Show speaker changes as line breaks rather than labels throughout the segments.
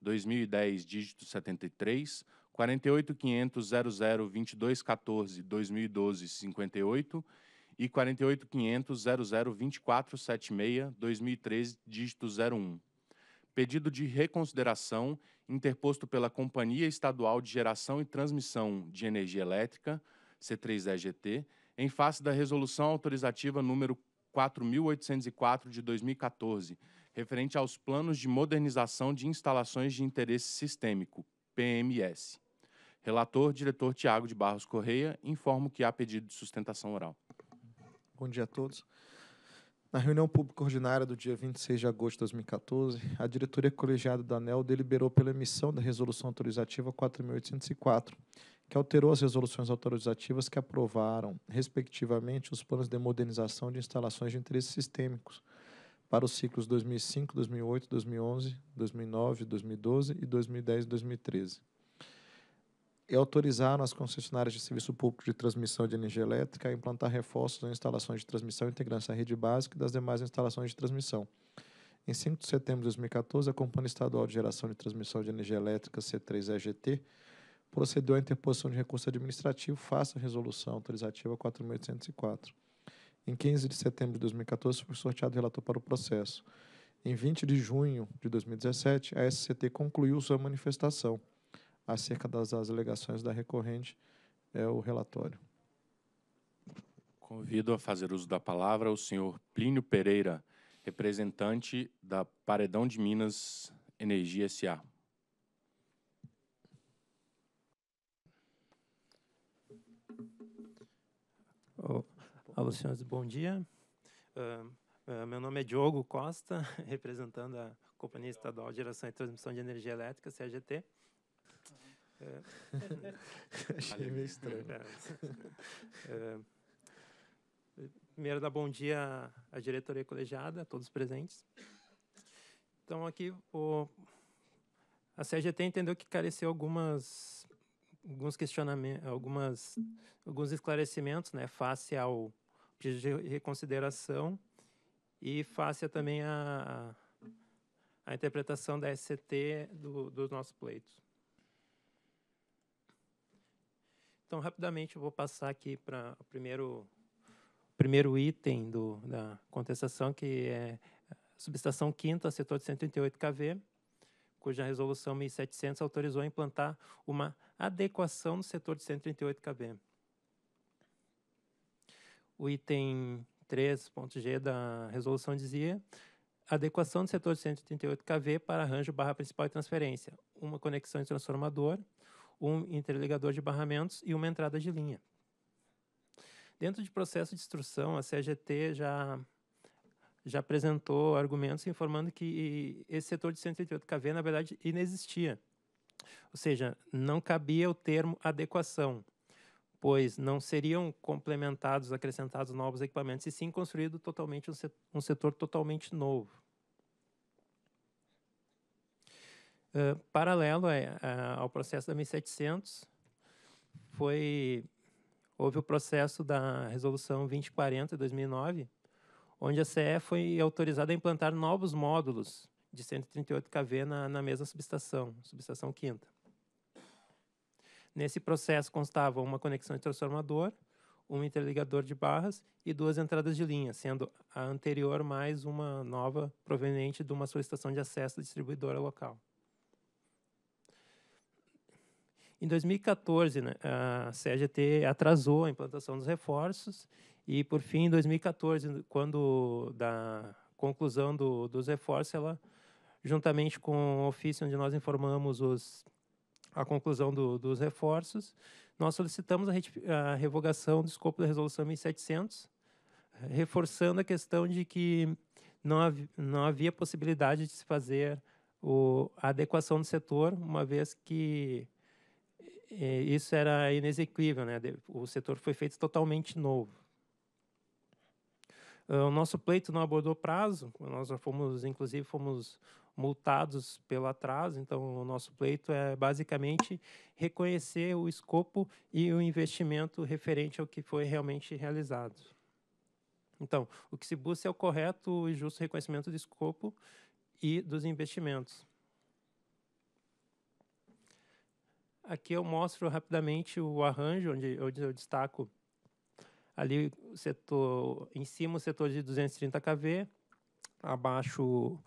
2010, dígito 73, 48.500.00.2214.2012.58 e 48.500.00.2476.2013, dígito 01. Pedido de reconsideração interposto pela Companhia Estadual de Geração e Transmissão de Energia Elétrica, C3EGT, em face da Resolução Autorizativa número 4.804 de 2014, referente aos planos de modernização de instalações de interesse sistêmico, PMS. Relator, diretor Tiago de Barros Correia, informo que há pedido de sustentação oral.
Bom dia a todos. Na reunião pública ordinária do dia 26 de agosto de 2014, a diretoria colegiada da ANEL deliberou pela emissão da resolução autorizativa 4804, que alterou as resoluções autorizativas que aprovaram, respectivamente, os planos de modernização de instalações de interesses sistêmicos, para os ciclos 2005, 2008, 2011, 2009, 2012 e 2010 e 2013. E é autorizaram as concessionárias de serviço público de transmissão de energia elétrica a implantar reforços em instalações de transmissão integrantes à rede básica e das demais instalações de transmissão. Em 5 de setembro de 2014, a Companhia Estadual de Geração de Transmissão de Energia Elétrica, C3EGT, procedeu à interposição de recurso administrativo face à Resolução Autorizativa 4.804. Em 15 de setembro de 2014, foi sorteado relator para o processo. Em 20 de junho de 2017, a SCT concluiu sua manifestação acerca das, das alegações da recorrente, é o relatório.
Convido a fazer uso da palavra o senhor Plínio Pereira, representante da Paredão de Minas Energia S.A.
Alô, senhores, bom dia. Uh, uh, meu nome é Diogo Costa, representando a Companhia Estadual de Geração e Transmissão de Energia Elétrica, CGT. Uh, ah, Achei meio estranho. É. É. primeiro, dar bom dia à diretoria colegiada, a todos presentes. Então, aqui, o, a CGT entendeu que careceu algumas alguns questionamentos, algumas, uhum. alguns esclarecimentos, né, face ao pedido de reconsideração e face a, também a, a interpretação da SCT do, dos nossos pleitos. Então, rapidamente, eu vou passar aqui para o primeiro, primeiro item do, da contestação, que é subestação quinta, setor de 138 KV, cuja resolução 1700 autorizou a implantar uma adequação no setor de 138 kv. O item 3.g da resolução dizia adequação do setor de 138 kV para arranjo barra principal e transferência, uma conexão de transformador, um interligador de barramentos e uma entrada de linha. Dentro de processo de instrução, a CGT já já apresentou argumentos informando que esse setor de 138 kV, na verdade, inexistia. Ou seja, não cabia o termo adequação, pois não seriam complementados, acrescentados novos equipamentos, e sim construído totalmente um setor, totalmente novo. Uh, paralelo ao processo da 1700, foi, houve o processo da resolução 2040 de 2009, onde a CE foi autorizada a implantar novos módulos de 138 kV na, na mesma subestação, subestação quinta. Nesse processo constava uma conexão de transformador, um interligador de barras e duas entradas de linha, sendo a anterior mais uma nova proveniente de uma solicitação de acesso à distribuidora local. Em 2014, né, a CGT atrasou a implantação dos reforços e, por fim, em 2014, quando da conclusão do, dos reforços, ela, juntamente com o ofício onde nós informamos os, a conclusão do, dos reforços, nós solicitamos a, a revogação do escopo da Resolução 1700, reforçando a questão de que não, hav não havia possibilidade de se fazer o, a adequação do setor, uma vez que eh, isso era inexequível, né? o setor foi feito totalmente novo. Ah, o nosso pleito não abordou prazo, nós fomos, inclusive, fomos multados pelo atraso, então o nosso pleito é basicamente reconhecer o escopo e o investimento referente ao que foi realmente realizado. Então, o que se busca é o correto e justo reconhecimento do escopo e dos investimentos. Aqui eu mostro rapidamente o arranjo, onde eu destaco ali setor em cima o setor de 230 kV, abaixo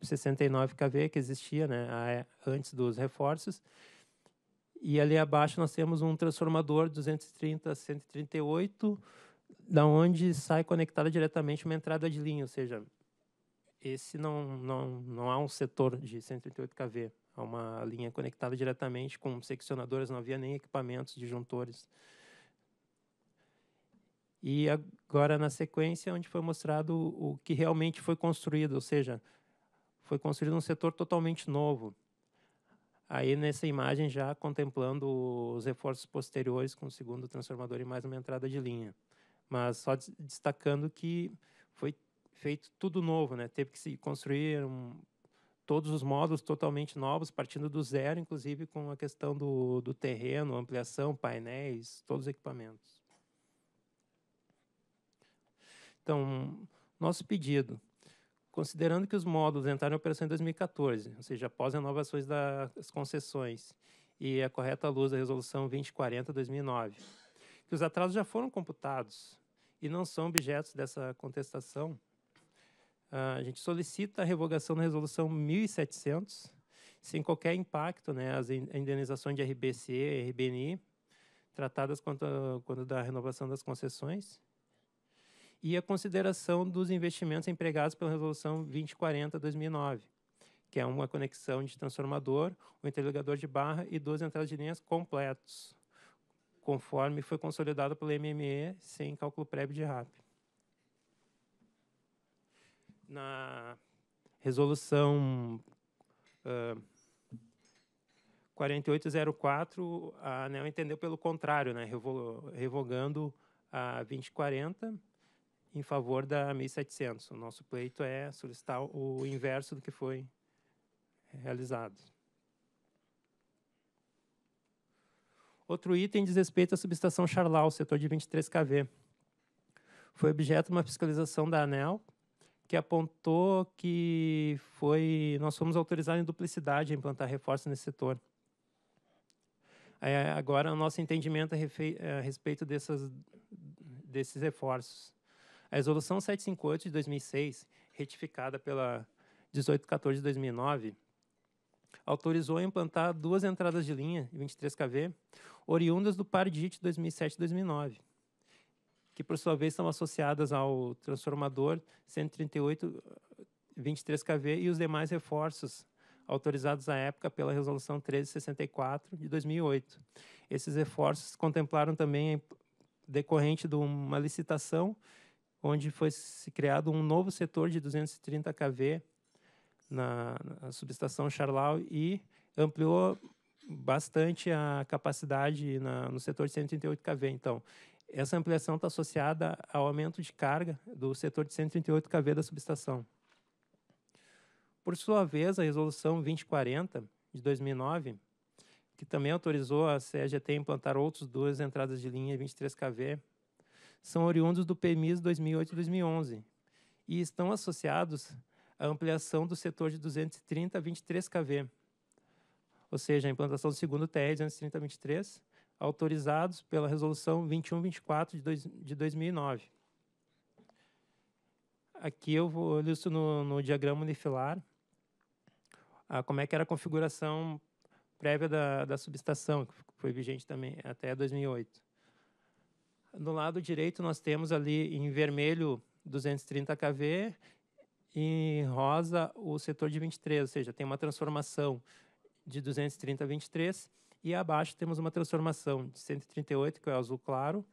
69 hum, kV que existia, né, antes dos reforços. E ali abaixo nós temos um transformador 230 138, da onde sai conectada diretamente uma entrada de linha, ou seja, esse não não não há um setor de 138 kV, é uma linha conectada diretamente com seccionadores, não havia nem equipamentos disjuntores. juntores e agora na sequência onde foi mostrado o que realmente foi construído, ou seja, foi construído um setor totalmente novo. Aí nessa imagem já contemplando os reforços posteriores com o segundo transformador e mais uma entrada de linha, mas só destacando que foi feito tudo novo, né? Teve que se construir um, todos os módulos totalmente novos, partindo do zero, inclusive com a questão do, do terreno, ampliação, painéis, todos os equipamentos. Então, nosso pedido, considerando que os módulos entraram em operação em 2014, ou seja, após renovações das concessões, e a correta luz da resolução 2040-2009, que os atrasos já foram computados e não são objetos dessa contestação, ah, a gente solicita a revogação da resolução 1700, sem qualquer impacto, né, as indenizações de RBC e RBNI, tratadas quanto, quanto da renovação das concessões, e a consideração dos investimentos empregados pela Resolução 2040-2009, que é uma conexão de transformador, um interligador de barra e duas entradas de linhas completos, conforme foi consolidado pelo MME sem cálculo prévio de RAP. Na resolução uh, 4804, a ANEL entendeu pelo contrário, né, revogando a 2040, em favor da 1700. O nosso pleito é solicitar o inverso do que foi realizado. Outro item diz respeito à subestação Charlau, setor de 23 kV. Foi objeto de uma fiscalização da ANEL, que apontou que foi nós fomos autorizados em duplicidade a implantar reforço nesse setor. É, agora, o nosso entendimento a, a respeito dessas, desses reforços. A Resolução 758 de 2006, retificada pela 1814 de 2009, autorizou a implantar duas entradas de linha de 23 kV, oriundas do PARDIT 2007-2009, que por sua vez são associadas ao transformador 138 23 kV e os demais reforços autorizados à época pela resolução 1364 de 2008. Esses reforços contemplaram também decorrente de uma licitação onde foi se criado um novo setor de 230 kV na, na subestação Charlau e ampliou bastante a capacidade na, no setor de 138 kV. Então, essa ampliação está associada ao aumento de carga do setor de 138 kV da subestação. Por sua vez, a resolução 2040 de 2009, que também autorizou a CGT implantar outros duas entradas de linha 23 kV são oriundos do PMIS 2008 e 2011 e estão associados à ampliação do setor de 230 a 23 kV, ou seja, a implantação do segundo TE 230 a 23, autorizados pela Resolução 2124 de, de 2009. Aqui eu, vou, eu no, no diagrama unifilar ah, como é que era a configuração prévia da, da subestação, que foi vigente também até 2008. No lado direito, nós temos ali em vermelho 230 kV e em rosa o setor de 23, ou seja, tem uma transformação de 230 a 23 e abaixo temos uma transformação de 138, que é o azul claro,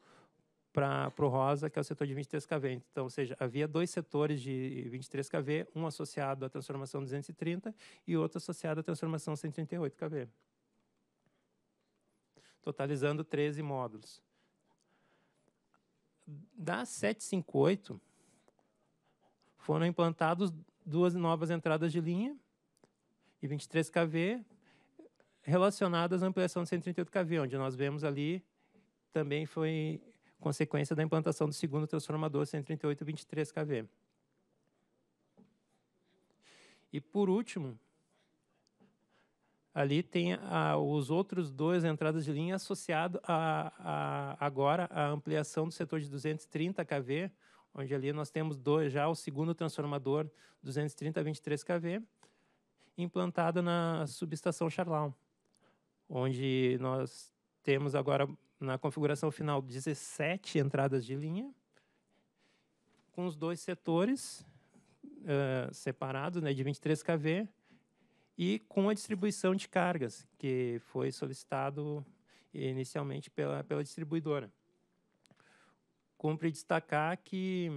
para o rosa, que é o setor de 23 kV. Então, ou seja, havia dois setores de 23 kV, um associado à transformação 230 e outro associado à transformação 138 kV, totalizando 13 módulos da 758, foram implantados duas novas entradas de linha e 23 kV relacionadas à ampliação de 138 kV, onde nós vemos ali também foi consequência da implantação do segundo transformador 138 23 kV. E por último, ali tem a, os outros dois entradas de linha associado a, a, agora a ampliação do setor de 230 kV, onde ali nós temos dois, já o segundo transformador 230 23 kV implantado na subestação Charlau, onde nós temos agora na configuração final 17 entradas de linha com os dois setores uh, separados, né, de 23 kV e com a distribuição de cargas, que foi solicitado inicialmente pela, pela distribuidora. Cumpre destacar que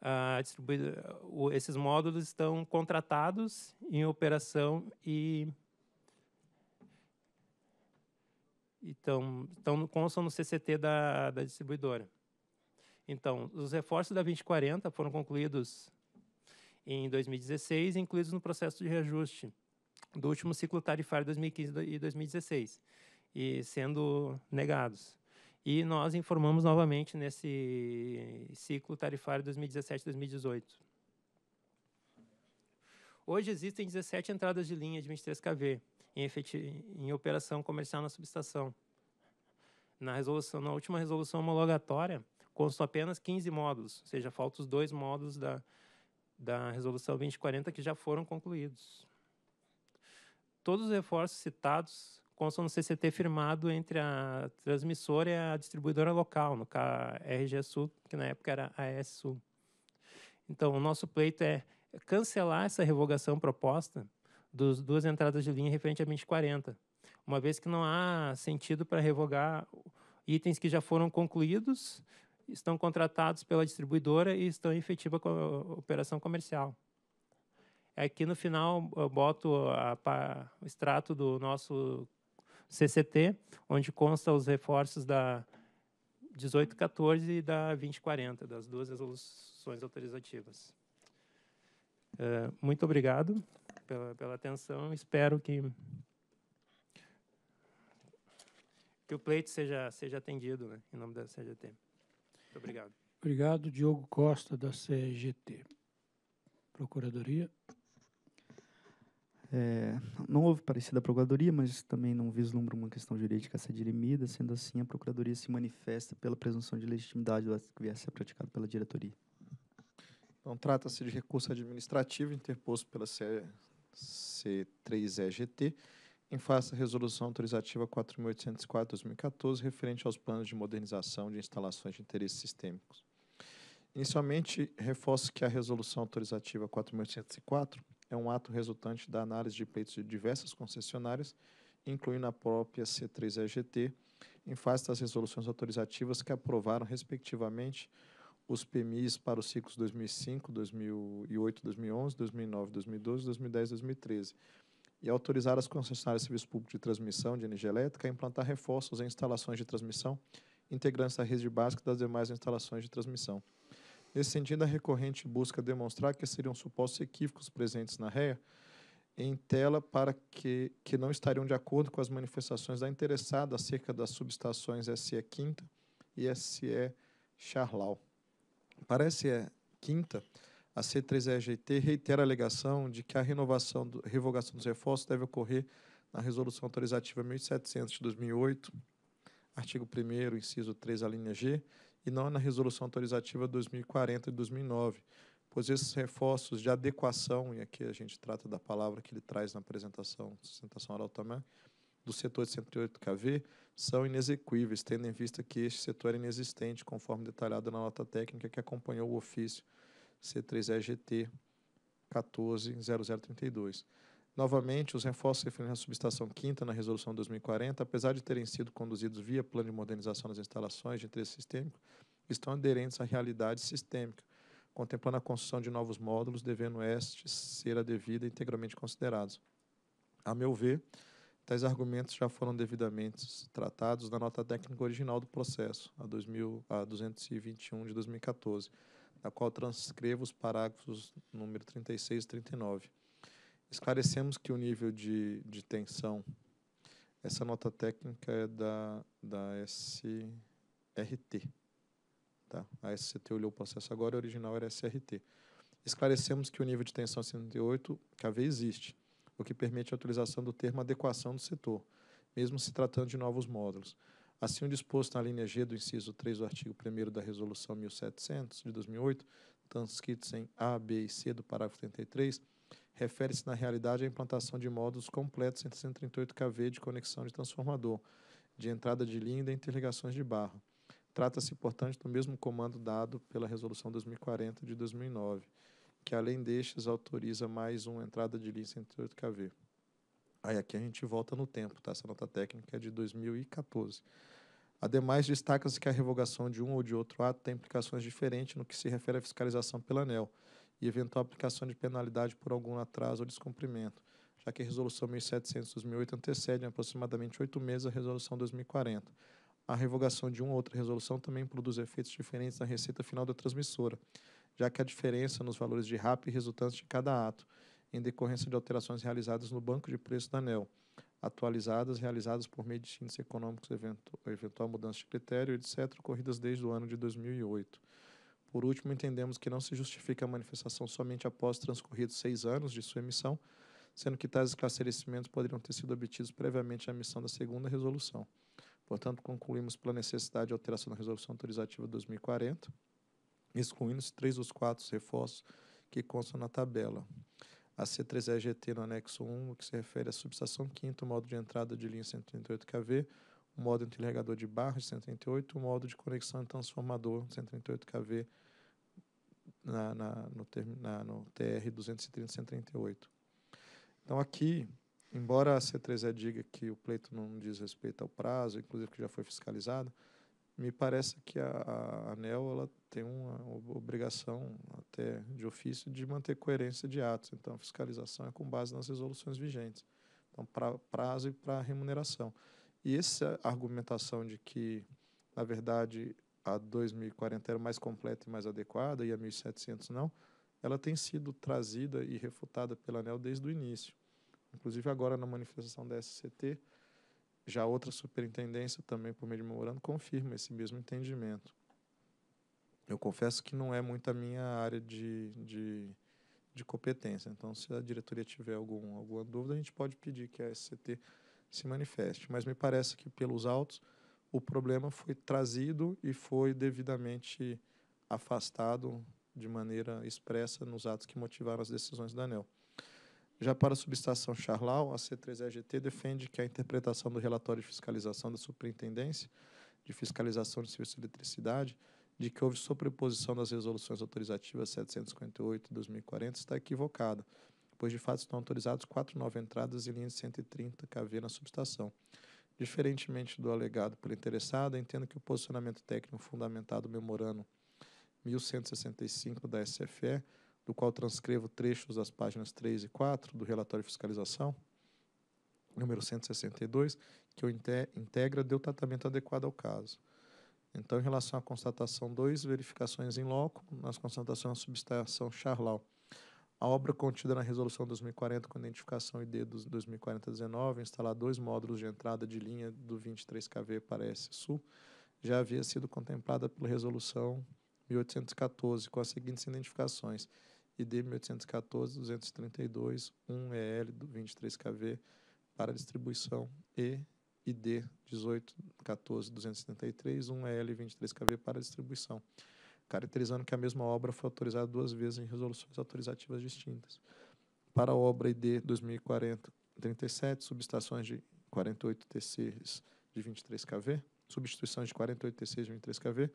ah, a distribuidora, esses módulos estão contratados em operação e estão, estão constam no CCT da, da distribuidora. Então, os reforços da 2040 foram concluídos em 2016, incluídos no processo de reajuste do último ciclo tarifário 2015 e 2016, e sendo negados. E nós informamos novamente nesse ciclo tarifário 2017-2018. Hoje existem 17 entradas de linha de 23 kV em, em operação comercial na subestação. Na, resolução, na última resolução homologatória, constam apenas 15 módulos, ou seja, faltam os dois módulos da, da Resolução 2040 que já foram concluídos. Todos os reforços citados constam no CCT firmado entre a transmissora e a distribuidora local, no RG Sul, que na época era a AES Sul. Então, o nosso pleito é cancelar essa revogação proposta dos duas entradas de linha referente a 2040, uma vez que não há sentido para revogar itens que já foram concluídos estão contratados pela distribuidora e estão em efetiva operação comercial. Aqui é no final eu boto a, a, o extrato do nosso CCT, onde consta os reforços da 1814 e da 2040, das duas resoluções autorizativas. É, muito obrigado pela, pela atenção. Espero que, que o pleito seja, seja atendido né, em nome da CGT. Muito obrigado. Obrigado, Diogo Costa, da
CGT. Procuradoria.
É, não houve parecer da Procuradoria, mas também não vislumbra uma questão jurídica a ser dirimida. Sendo assim, a Procuradoria se manifesta pela presunção de legitimidade do ato que vier a ser praticado pela diretoria. Então, trata-se de recurso administrativo interposto pela C3EGT em face à Resolução Autorizativa 4.804-2014, referente aos planos de modernização de instalações de interesse sistêmicos. Inicialmente, reforço que a Resolução Autorizativa 4.804 é um ato resultante da análise de pleitos de diversas concessionárias, incluindo a própria C3EGT, em face das resoluções autorizativas que aprovaram, respectivamente, os PMIs para os ciclos 2005, 2008, 2011, 2009, 2012, 2010 e 2013, e autorizar as concessionárias de serviço público de transmissão de energia elétrica a implantar reforços em instalações de transmissão, integrantes da rede básica das demais instalações de transmissão. Nesse sentido, a recorrente busca demonstrar que seriam supostos equívocos presentes na REA em tela para que, que não estariam de acordo com as manifestações da interessada acerca das subestações SE Quinta e SE Charlau. Para SE Quinta, a C3EGT reitera a alegação de que a renovação do, revogação dos reforços deve ocorrer na Resolução Autorizativa 1700 de 2008, artigo 1 inciso 3, Alínea linha G, e não na Resolução Autorizativa 2040 de 2009, pois esses reforços de adequação, e aqui a gente trata da palavra que ele traz na apresentação, sustentação oral também, do setor de 108 KV, são inexequíveis, tendo em vista que este setor é inexistente, conforme detalhado na nota técnica que acompanhou o ofício C3EGT 140032. Novamente, os reforços referentes à subestação quinta na Resolução 2040, apesar de terem sido conduzidos via plano de modernização das instalações de interesse sistêmico, estão aderentes à realidade sistêmica, contemplando a construção de novos módulos, devendo estes ser a devida integralmente considerados. A meu ver, tais argumentos já foram devidamente tratados na nota técnica original do processo, a, 2000, a 221 de 2014 da qual transcrevo os parágrafos número 36 e 39. Esclarecemos que o nível de, de tensão, essa nota técnica é da, da SRT. Tá? A SCT olhou o processo agora, o original era SRT. Esclarecemos que o nível de tensão 108 é KV existe, o que permite a utilização do termo adequação do setor, mesmo se tratando de novos módulos. Assim, o disposto na linha G do inciso 3 do artigo 1 da Resolução 1700 de 2008, transcritos em A, B e C do parágrafo 33, refere-se, na realidade, à implantação de módulos completos em 138 kV de conexão de transformador, de entrada de linha e de interligações de barro. Trata-se, portanto, do mesmo comando dado pela Resolução 2040 de 2009, que, além destes, autoriza mais uma entrada de linha 138 kV. Aí aqui a gente volta no tempo, tá? Essa nota técnica é de 2014. Ademais, destaca-se que a revogação de um ou de outro ato tem implicações diferentes no que se refere à fiscalização pela ANEL e eventual aplicação de penalidade por algum atraso ou descumprimento, já que a Resolução 1700 2008 antecede em aproximadamente oito meses a Resolução 2040. A revogação de uma ou outra resolução também produz efeitos diferentes na receita final da transmissora, já que a diferença nos valores de RAP resultantes de cada ato, em decorrência de alterações realizadas no banco de preço da ANEL, atualizadas, realizadas por meio de índices econômicos, eventual mudança de critério, etc., ocorridas desde o ano de 2008. Por último, entendemos que não se justifica a manifestação somente após transcorridos seis anos de sua emissão, sendo que tais esclarecimentos poderiam ter sido obtidos previamente à emissão da segunda resolução. Portanto, concluímos pela necessidade de alteração da Resolução Autorizativa 2040, excluindo-se três dos quatro reforços que constam na tabela a C3EGT no anexo 1, que se refere à subestação 5, modo de entrada de linha 138 kV, o modo interligador de barras 138, o modo de conexão e transformador 138 kV na, na, no, na, no TR 230-138. Então, aqui, embora a C3E diga que o pleito não diz respeito ao prazo, inclusive que já foi fiscalizado, me parece que a, a ANEL ela tem uma obrigação até de ofício de manter coerência de atos. Então, a fiscalização é com base nas resoluções vigentes, então para prazo e para remuneração. E essa argumentação de que, na verdade, a 2040 era mais completa e mais adequada e a 1700 não, ela tem sido trazida e refutada pela ANEL desde o início. Inclusive agora na manifestação da SCT, já outra superintendência, também por meio de memorando, confirma esse mesmo entendimento. Eu confesso que não é muito a minha área de, de, de competência, então se a diretoria tiver algum, alguma dúvida, a gente pode pedir que a SCT se manifeste. Mas me parece que, pelos autos, o problema foi trazido e foi devidamente afastado de maneira expressa nos atos que motivaram as decisões da ANEL. Já para a subestação Charlau, a C3EGT defende que a interpretação do relatório de fiscalização da Superintendência de Fiscalização de Serviço de Eletricidade de que houve sobreposição das resoluções autorizativas 758 e 2040 está equivocada, pois de fato estão autorizados quatro novas entradas e linha de 130 kV na subestação. Diferentemente do alegado pelo interessado, entendo que o posicionamento técnico fundamentado no memorando 1165 da SFE do qual transcrevo trechos das páginas 3 e 4 do relatório de fiscalização, número 162, que eu integra deu tratamento adequado ao caso. Então, em relação à constatação 2, verificações em loco, nas constatações da substituição Charlau. A obra contida na Resolução 2040, com identificação ID dos 2040-19, instalar dois módulos de entrada de linha do 23KV para S Sul, já havia sido contemplada pela Resolução 1814, com as seguintes identificações: ID 1814-232-1EL do 23KV para distribuição e ID 1814-273-1EL 23KV para distribuição, caracterizando que a mesma obra foi autorizada duas vezes em resoluções autorizativas distintas. Para a obra ID 2040-37, subestações de 48 TCs de 23KV, substituição de 48 TCs de 23KV,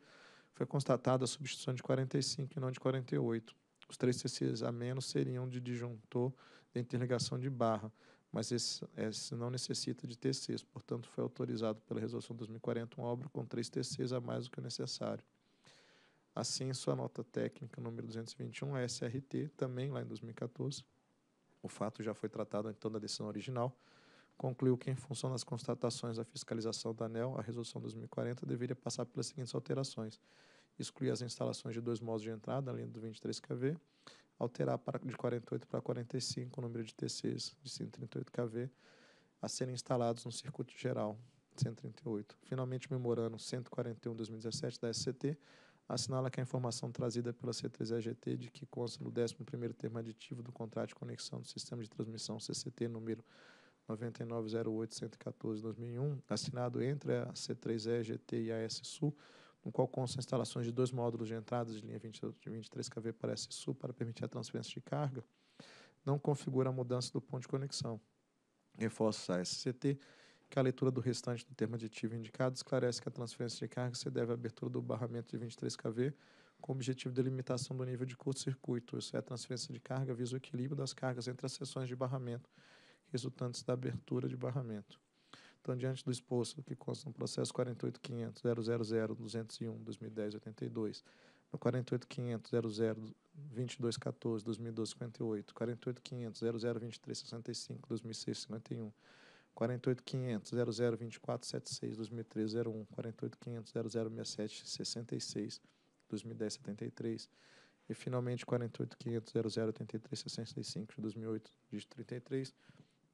foi constatada a substituição de 45 e não de 48, os três CCs a menos seriam de disjuntor de interligação de barra, mas esse, esse não necessita de TCs, portanto, foi autorizado pela Resolução 2040 uma obra com três TCs a mais do que o necessário. Assim, sua nota técnica número 221, a SRT, também lá em 2014, o fato já foi tratado então da decisão original, concluiu que, em função das constatações da fiscalização da ANEL, a Resolução 2040 deveria passar pelas seguintes alterações excluir as instalações de dois modos de entrada, além do 23kV, alterar para, de 48 para 45 o número de TCs de 138kV a serem instalados no circuito geral 138. Finalmente, o memorando 141-2017 da SCT assinala que a informação trazida pela C3EGT de que consta no 11º termo aditivo do contrato de conexão do sistema de transmissão CCT número 9908-114-2001, assinado entre a C3EGT e a s su no qual constam instalações de dois módulos de entrada de linha de 23 kV para SSU para permitir a transferência de carga, não configura a mudança do ponto de conexão. Reforça a SCT que a leitura do restante do termo aditivo indicado esclarece que a transferência de carga se deve à abertura do barramento de 23 kV com o objetivo de limitação do nível de curto-circuito, isso é, a transferência de carga visa o equilíbrio das cargas entre as seções de barramento resultantes da abertura de barramento diante do exposto que consta no processo 48.500.000.201.2010.82, no 48.500.00.2214.2012.58, 48.500.00.2365.2006.51, 48.500.00.2476.2013.01, 48.500.00.67.66.2010.73, e finalmente 48.500.00.83.65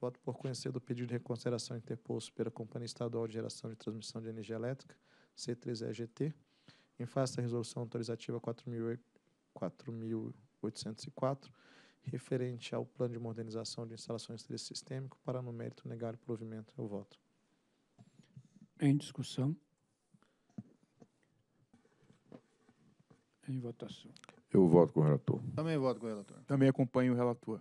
Voto por conhecer do pedido de reconsideração interposto pela Companhia Estadual de Geração de Transmissão de Energia Elétrica, C3EGT, em face da Resolução Autorizativa 4.804, referente ao Plano de Modernização de Instalações de Interesse Sistêmico, para no mérito negar o provimento. Eu voto.
Em discussão.
Em votação.
Eu voto com o relator. Também voto com o relator. Também acompanho o relator.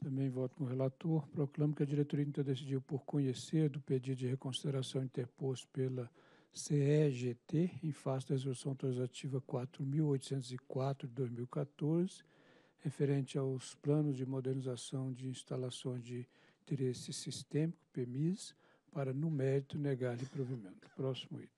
Também voto com o relator. Proclamo que a diretoria então decidiu por conhecer do pedido de reconsideração interposto pela CEGT em face da resolução transativa 4.804 de 2014, referente aos planos de modernização de instalações de interesse
sistêmico, PEMIS, para, no mérito, negar-lhe provimento. Próximo item.